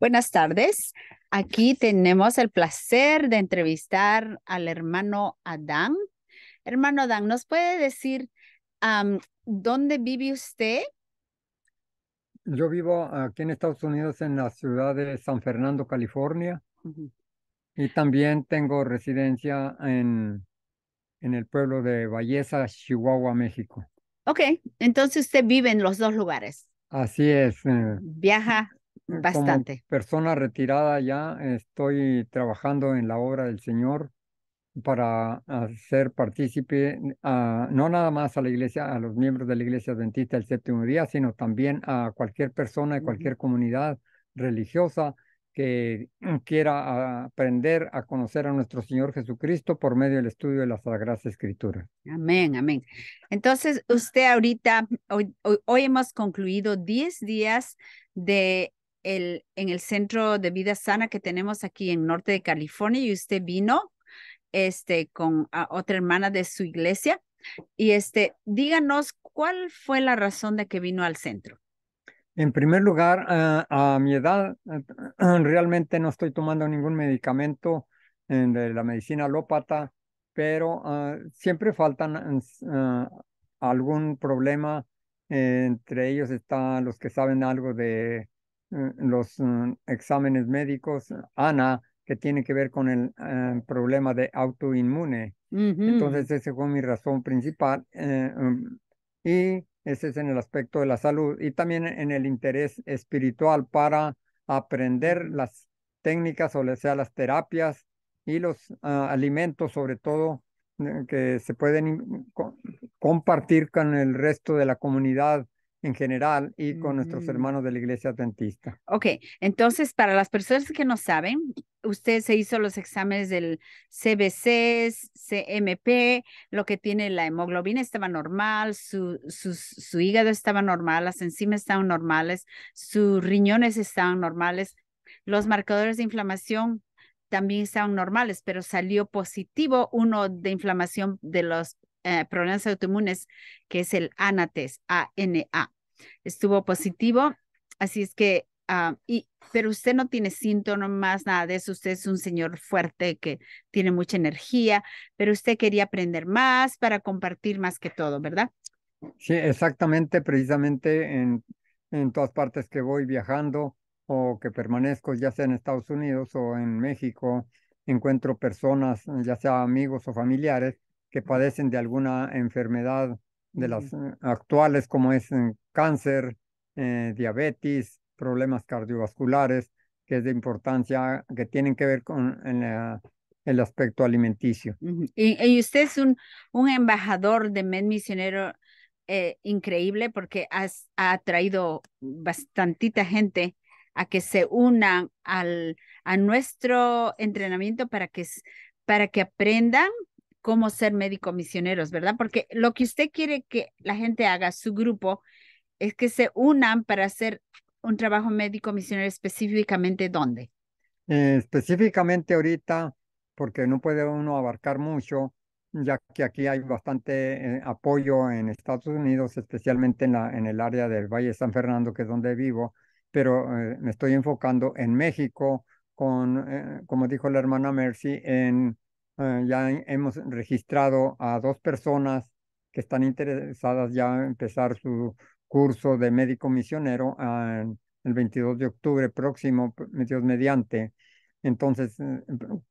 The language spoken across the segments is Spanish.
Buenas tardes. Aquí tenemos el placer de entrevistar al hermano Adán. Hermano Adán, ¿nos puede decir dónde vive usted? Yo vivo aquí en Estados Unidos, en la ciudad de San Fernando, California. Y también tengo residencia en, en el pueblo de Valleza, Chihuahua, México. Ok, entonces usted vive en los dos lugares. Así es. Eh. Viaja Mm, bastante. persona retirada ya estoy trabajando en la obra del Señor para hacer partícipe no nada más a la iglesia, a los miembros de la iglesia adventista del séptimo día, sino también a cualquier persona de cualquier comunidad religiosa que quiera aprender a conocer a nuestro Señor Jesucristo por medio del estudio de las Sagradas Escrituras. Amén, amén. Entonces, usted ahorita, hoy, hoy hemos concluido 10 días de el, en el centro de vida sana que tenemos aquí en norte de California y usted vino este, con otra hermana de su iglesia. Y este, díganos cuál fue la razón de que vino al centro. En primer lugar, eh, a mi edad eh, realmente no estoy tomando ningún medicamento de la medicina alópata, pero ah, siempre faltan eh, ah, algún problema. entre ellos están los que saben algo de eh, los mm, exámenes médicos, eh, Ana, que tiene que ver con el eh, problema de autoinmune. Entonces, esa fue mi razón principal. Um, y ese es en el aspecto de la salud y también en el interés espiritual para aprender las técnicas, o sea, las terapias y los ah, alimentos, sobre todo, que se pueden compartir con el resto de la comunidad en general y con nuestros mm. hermanos de la iglesia adventista. Ok, entonces para las personas que no saben, usted se hizo los exámenes del CBC, CMP, lo que tiene la hemoglobina estaba normal, su, su, su hígado estaba normal, las enzimas estaban normales, sus riñones estaban normales, los marcadores de inflamación también estaban normales, pero salió positivo uno de inflamación de los eh, problemas autoinmunes, que es el ANATES, ANA. Estuvo positivo, así es que, ah, y, pero usted no tiene síntomas, nada de eso, usted es un señor fuerte que tiene mucha energía, pero usted quería aprender más para compartir más que todo, ¿verdad? Sí, exactamente, precisamente en, en todas partes que voy viajando o que permanezco, ya sea en Estados Unidos o en México, encuentro personas, ya sea amigos o familiares, que padecen de alguna enfermedad de las eh, actuales como es eh, cáncer, eh, diabetes, problemas cardiovasculares, que es de importancia, que tienen que ver con el aspecto alimenticio. Y, usted es un, un embajador de MED Misionero increíble porque has, ha atraído bastantita gente a que se unan al, a nuestro entrenamiento para que, para que aprendan cómo ser médico misioneros, ¿verdad? Porque lo que usted quiere que la gente haga, su grupo, es que se unan para hacer un trabajo médico misionero específicamente dónde. Eh, específicamente ahorita, porque no puede uno abarcar mucho, ya que aquí hay bastante eh, apoyo en Estados Unidos, especialmente en, la, en el área del Valle San Fernando, que es donde vivo, pero eh, me estoy enfocando en México, con, como dijo la hermana Mercy, en eh, ya hemos registrado a dos personas que están interesadas ya en empezar su curso de médico misionero ah, el 22 de octubre próximo, mediante. Entonces, eh,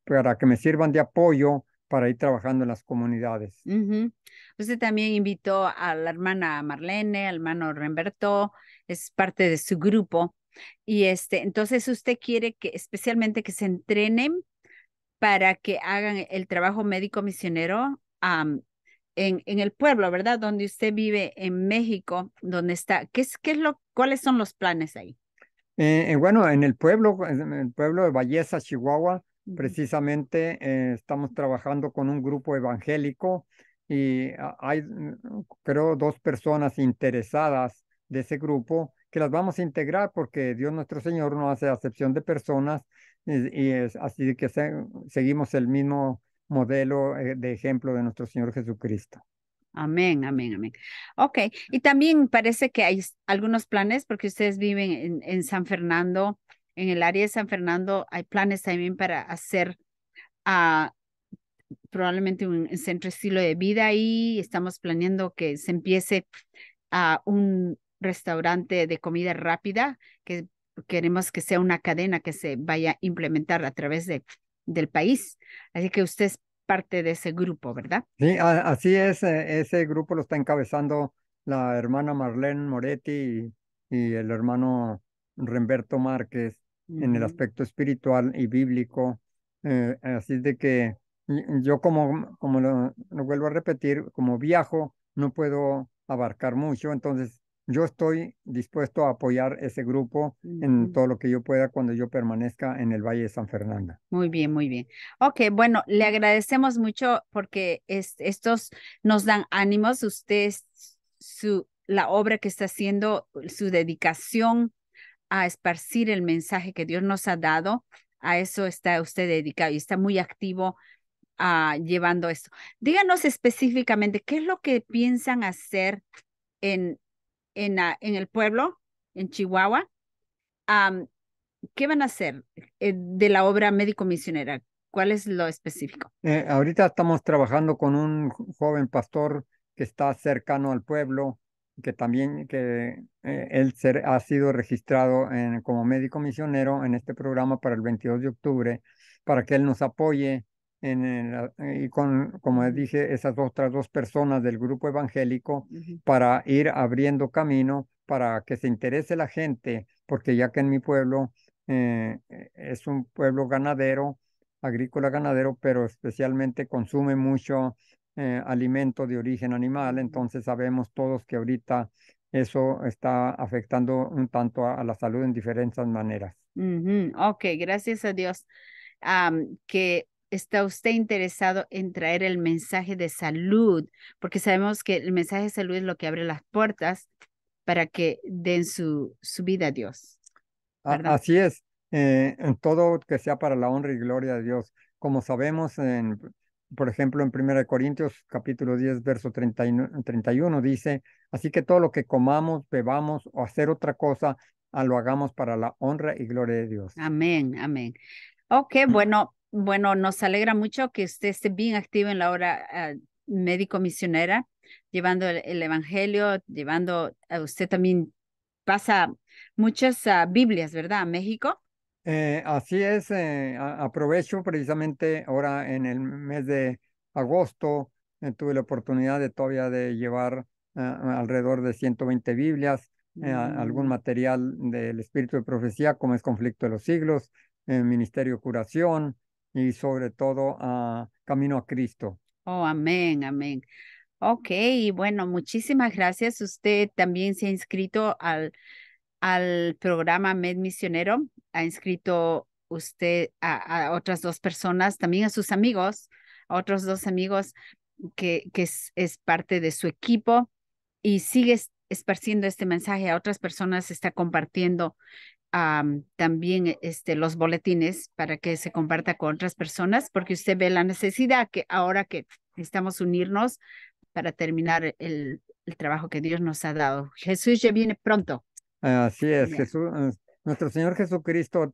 para que me sirvan de apoyo para ir trabajando en las comunidades. Usted pues también invitó a la hermana Marlene, al hermano Remberto, es parte de su grupo. Y este, entonces usted quiere que especialmente que se entrenen para que hagan e-, el trabajo médico misionero en, en, el pueblo, ¿verdad? Donde usted vive en México, donde está. ¿Qué es, qué es lo, ¿Cuáles son los planes ahí? Eh, eh, bueno, en el pueblo, en el pueblo de Valleza, Chihuahua, precisamente eh, estamos trabajando con un grupo evangélico y hay, mm, creo, dos personas interesadas de ese grupo que las vamos a integrar porque Dios nuestro Señor no hace acepción de personas y, es así que seguimos el mismo modelo eh, de ejemplo de nuestro Señor Jesucristo. Amén, amén, amén. Ok, y también parece que hay algunos planes, porque ustedes viven en, San Fernando, en el área de San Fernando, hay planes también para hacer ah, probablemente un centro estilo de vida ahí. Estamos planeando que se empiece a ah, un restaurante de comida rápida que queremos que sea una cadena que se vaya a implementar a través de, del país. Así que usted es parte de ese grupo, ¿verdad? Sí, así es. Eh, ese grupo lo está encabezando la hermana Marlene Moretti y, el hermano Remberto Márquez en el aspecto espiritual y bíblico. Eh, así de que yo como, como lo, lo, vuelvo a repetir, como viajo, no puedo abarcar mucho, entonces yo estoy dispuesto a apoyar ese grupo en todo lo que yo pueda cuando yo permanezca en el Valle de San Fernando. Muy bien, muy bien. Ok, bueno, le agradecemos mucho porque estos nos dan ánimos. Usted, su, la obra que está haciendo, su dedicación a esparcir el mensaje que Dios nos ha dado, a eso está usted dedicado y está muy activo ah, llevando esto. Díganos específicamente qué es lo que piensan hacer en en, el pueblo, en Chihuahua, ¿qué van a hacer eh, de la obra médico misionera? ¿Cuál es lo específico? Eh, ahorita estamos trabajando con un joven pastor que está cercano al pueblo, que también que eh, él ser, ha sido registrado como médico misionero en este programa para el 22 de octubre, para que él nos apoye y con, como dije, esas otras dos personas del grupo evangélico para ir abriendo camino para que se interese la gente, porque ya que en mi pueblo eh, e, es un pueblo ganadero, agrícola ganadero, pero especialmente consume mucho eh, alimento de origen animal, entonces sabemos todos que ahorita eso está afectando un tanto a, la salud en diferentes maneras. Ok, gracias a Dios. que está usted interesado en traer el mensaje de salud, porque sabemos que el mensaje de salud es lo que abre las puertas para que den su, su vida a Dios. Así es, eh, en todo que sea para la honra y gloria de Dios. Como sabemos, por ejemplo, en 1 Corintios capítulo 10, verso 31 dice, así que todo lo que comamos, bebamos o hacer otra cosa, lo hagamos para la honra y gloria de Dios. Amén, amén. Ok, bueno, bueno, nos alegra mucho que usted esté bien activo en la obra ah, médico misionera, llevando el, evangelio, llevando, usted también pasa muchas ah, Biblias, ¿verdad? A México. Eh, así es, eh, aprovecho precisamente ahora en el mes de agosto, eh, tuve la oportunidad de todavía de llevar ah, alrededor de 120 Biblias, algún mm. material del Espíritu de Profecía, como es Conflicto de los Siglos, Ministerio de Curación, y sobre todo a ah, camino a Cristo. Oh, amén, amén. Ok, bueno, muchísimas gracias. Usted también se ha inscrito al, al programa Med Misionero. Ha inscrito usted a, otras dos personas, también a sus amigos, a otros dos amigos que, que es, es parte de su equipo y sigue esparciendo este mensaje a otras personas, está compartiendo también e, este, los boletines para que se comparta con otras personas, porque usted ve la necesidad que ahora que estamos unirnos para terminar eh, el, el trabajo que Dios nos ha dado. Jesús ya viene pronto. Así es, Jesús, eh, nuestro Señor Jesucristo,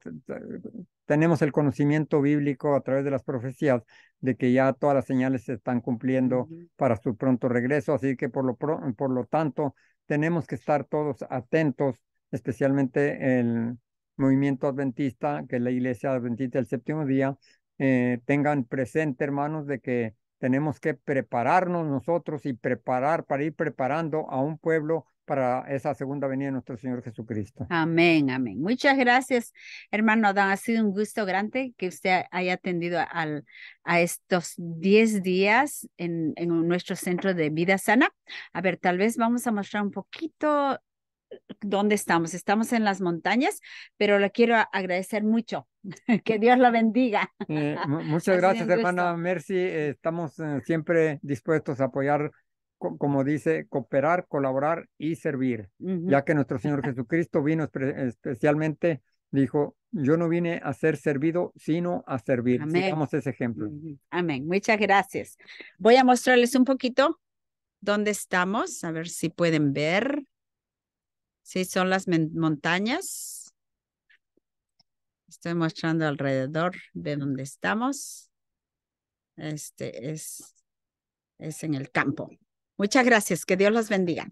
tenemos el conocimiento bíblico a través de las profecías de que ya todas las señales se están cumpliendo para su pronto regreso, así que por lo, por lo tanto tenemos que estar todos atentos especialmente el movimiento adventista, que la iglesia adventista del séptimo día, eh, tengan presente, hermanos, de que tenemos que prepararnos nosotros y preparar para ir preparando a un pueblo para esa segunda venida de nuestro Señor Jesucristo. Amén, amén. Muchas gracias, hermano Adán. Ha sido un gusto grande que usted haya atendido al, a estos 10 días en, en, nuestro centro de vida sana. A ver, tal vez vamos a mostrar un poquito dónde estamos. Estamos en las montañas, pero la quiero agradecer mucho. que Dios la bendiga. muchas gracias, hermana Mercy. estamos eh, siempre dispuestos a apoyar como dice, cooperar, colaborar y servir, ya que nuestro Señor Jesucristo vino especialmente, dijo, yo no vine a ser servido, sino a servir. Sigamos ese ejemplo. Amén, muchas gracias. Voy a mostrarles un poquito dónde estamos, a ver si pueden ver. Sí, son las montañas. Estoy mostrando alrededor de donde estamos. Este es, es en el campo. Muchas gracias. Que Dios los bendiga.